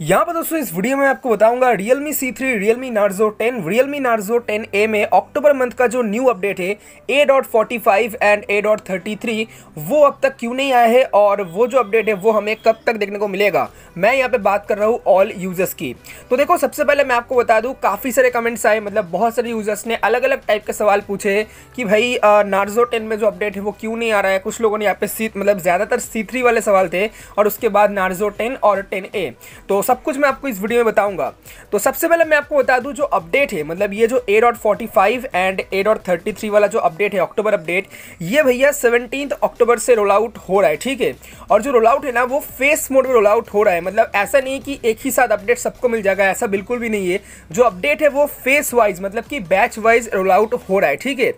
यहाँ पर दोस्तों इस वीडियो में आपको बताऊंगा Realme C3, Realme Narzo 10, Realme Narzo 10A में अक्टूबर मंथ का जो न्यू अपडेट है A.45 एंड A.33 वो अब तक क्यों नहीं आया है और वो जो अपडेट है वो हमें कब तक देखने को मिलेगा मैं यहाँ पे बात कर रहा हूँ ऑल यूजर्स की तो देखो सबसे पहले मैं आपको बता दूँ काफ़ी सारे कमेंट्स आए मतलब बहुत सारे यूजर्स ने अलग अलग टाइप के सवाल पूछे कि भाई नार्जो टेन में जो अपडेट है वो क्यों नहीं आ रहा है कुछ लोगों ने यहाँ पे सी मतलब ज़्यादातर सी वाले सवाल थे और उसके बाद नार्जो टेन और टेन तो सब कुछ मैं आपको इस वीडियो में बताऊंगा तो सबसे पहले मैं आपको बता दूं जो अपडेट है मतलब ये जो A dot forty five and A dot thirty three वाला जो अपडेट है अक्टूबर अपडेट ये भैया सेवनटीन अक्टूबर से रोल आउट हो रहा है ठीक है और जो रोल आउट है ना वो फेस मोड में रोल आउट हो रहा है मतलब ऐसा नहीं कि एक ही साथ अपडेट सबको मिल जाएगा ऐसा बिल्कुल भी नहीं है जो अपडेट है वो फेस वाइज मतलब कि बैच वाइज रोल आउट हो रहा है ठीक है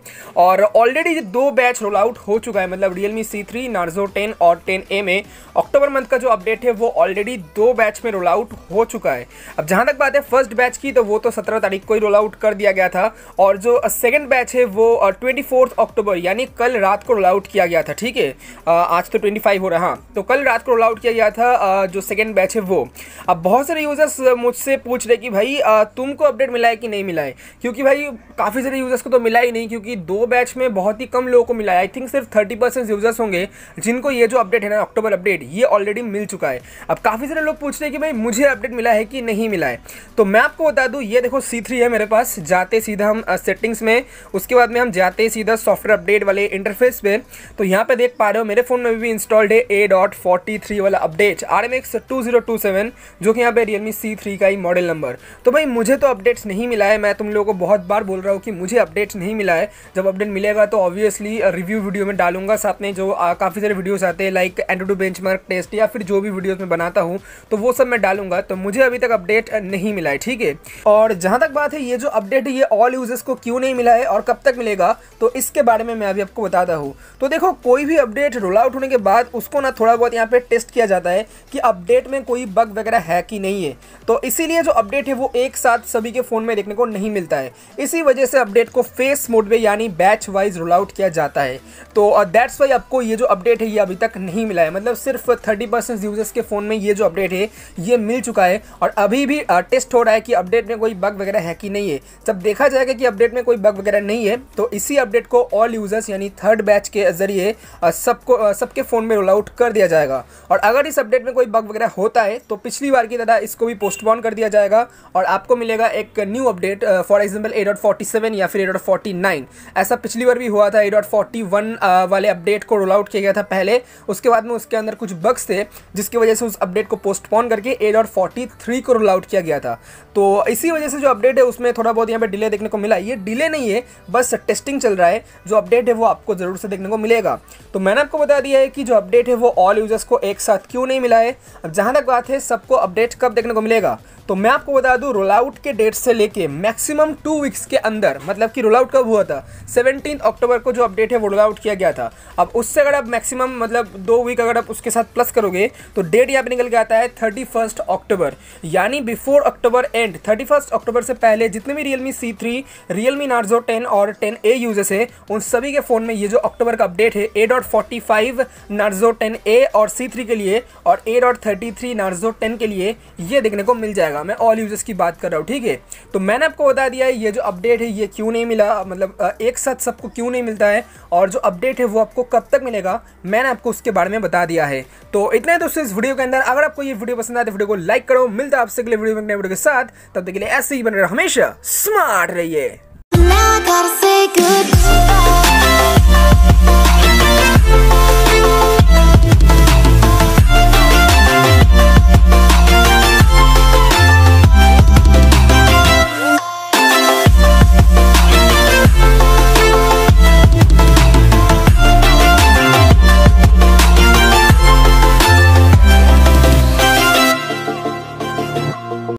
और ऑलरेडी दो बैच रोल आउट हो चुका है मतलब Realme C three Narzo ten और टेन ए में अक्टूबर मंथ का जो अपडेट है वो ऑलरेडी दो बैच में रोल आउट आउट हो चुका है अब जहां तक बात है फर्स्ट बैच की तो वो तो सत्रह तारीख को ही रोल आउट कर दिया गया था और जो सेकेंड बैच है वो ट्वेंटी अक्टूबर यानी कल रात को रोल आउट किया गया था ठीक है आज तो ट्वेंटी हो रहा हाँ तो कल रात को रोल आउट किया गया था जो सेकेंड बैच है वो अब बहुत सारे यूज़र्स मुझसे पूछ रहे कि भाई तुमको अपडेट मिला है कि नहीं मिला है क्योंकि भाई काफ़ी सारे यूज़र्स को तो मिला ही नहीं क्योंकि दो बैच में बहुत ही कम लोगों को मिला है आई थिंक सिर्फ थर्टी परसेंट यूज़र्स होंगे जिनको ये जो अपडेट है ना अक्टूबर अपडेट ये ऑलरेडी मिल चुका है अब काफ़ी सारे लोग पूछ रहे हैं कि भाई मुझे अपडेट मिला है कि नहीं मिला है तो मैं आपको बता दूँ ये देखो सी थ्री है मेरे पास जाते सीधा हम सेटिंग्स में उसके बाद में हम जाते सीधा सॉफ्टवेयर अपडेट वाले इंटरफेस पे तो यहाँ पे देख पा रहे हो मेरे फ़ोन में भी इंस्टॉल्ड है ए डॉट फोर्टी थ्री वाला update R M X two zero two seven जो कि यहाँ पे रियलमी सी थ्री का ही मॉडल नंबर तो भाई मुझे तो अपडेट्स नहीं मिला है मैं तुम लोगों को बहुत बार बोल रहा हूँ कि मुझे अपडेट्स नहीं मिला है जब अपडेट मिलेगा तो ऑब्वियसली रिव्यू वीडियो में डालूंगा साथ में जो काफ़ी सारे वीडियोज़ आते हैं लाइक एंड्रोडो बेंच टेस्ट या फिर जो भी वीडियोज़ में बनाता हूँ तो वो सब मैं डाल डालूंगा तो मुझे अभी तक अपडेट नहीं मिला है ठीक है और जहां तक बात है ये जो अपडेट है ये ऑल यूजर्स को क्यों नहीं मिला है और कब तक मिलेगा तो इसके बारे में मैं अभी आपको बताता हूँ तो देखो कोई भी अपडेट रोल आउट होने के बाद उसको ना थोड़ा बहुत यहाँ पे टेस्ट किया जाता है कि अपडेट में कोई बग वगैरह है कि नहीं है तो इसीलिए जो अपडेट है वो एक साथ सभी के फ़ोन में देखने को नहीं मिलता है इसी वजह से अपडेट को फेस मोड में यानी बैच वाइज रोल आउट किया जाता है तो दैट्स uh, वाई आपको ये जो अपडेट है ये अभी तक नहीं मिला है मतलब सिर्फ थर्टी यूजर्स के फ़ोन में ये जो अपडेट है ये मिल चुका है और अभी भी टेस्ट हो रहा है कि अपडेट में कोई बग वगैरह है कि नहीं है जब देखा जाएगा कि अपडेट में कोई बग वगैरह नहीं है तो इसी अपडेट को ऑल यूज़र्स यानी थर्ड बैच के ज़रिए सबको सबके फ़ोन में रोल आउट कर दिया जाएगा और अगर इस अपडेट में कोई बग वगैरह होता है तो पिछली बार की तरह इसको भी पोस्टपोन कर दिया जाएगा और आपको मिलेगा एक new update for example A या फिर ए ऐसा पिछली बार भी हुआ था ए वाले अपडेट को रोल आउट किया गया था पहले उसके बाद में उसके अंदर कुछ बग्स थे जिसकी वजह से उस अपडेट को पोस्टपोन करके ए और 43 को रोल आउट किया गया था तो इसी वजह से जो अपडेट है उसमें थोड़ा बहुत यहाँ पे डिले देखने को मिला ये डिले नहीं है बस टेस्टिंग चल रहा है जो अपडेट है वो आपको ज़रूर से देखने को मिलेगा तो मैंने आपको बता दिया है कि जो अपडेट है वो ऑल यूज़र्स को एक साथ क्यों नहीं मिला है अब जहाँ तक बात है सबको अपडेट कब देखने को मिलेगा तो मैं आपको बता दूं रोल आउट के डेट से लेके मैक्सिमम टू वीक्स के अंदर मतलब कि रोल आउट कब हुआ था सेवनटीन अक्टूबर को जो अपडेट है वो रोल आउट किया गया था अब उससे अगर आप मैक्सिमम मतलब दो वीक अगर आप उसके साथ प्लस करोगे तो डेट यहाँ पर निकल के आता है थर्टी फर्स्ट अक्टूबर यानी before October and thirty October से पहले जितने भी Realme C three Realme Narzo ten और टेन ए यूजर्स है उन सभी के फ़ोन में ये जो अक्टूबर का अपडेट है A dot forty five Narzo ten A और सी थ्री के लिए और A dot thirty three Narzo ten के लिए ये देखने को मिल जाएगा मैं ऑल यूजर्स की बात कर रहा हूँ ठीक है तो मैंने आपको बता दिया है ये जो अपडेट है ये क्यों नहीं मिला मतलब एक साथ सबको क्यों नहीं मिलता है और जो अपडेट है वो आपको कब तक मिलेगा मैंने आपको उसके बारे में बता दिया है तो इतना दोस्तों इस वीडियो के अंदर अगर आपको ये वीडियो पसंद आए तो वीडियो को लाइक करो मिलता है आपसे अगले वीडियो में वीडियो के साथ तब तक के लिए ऐसे ही बन रहे हमेशा स्मार्ट रहिए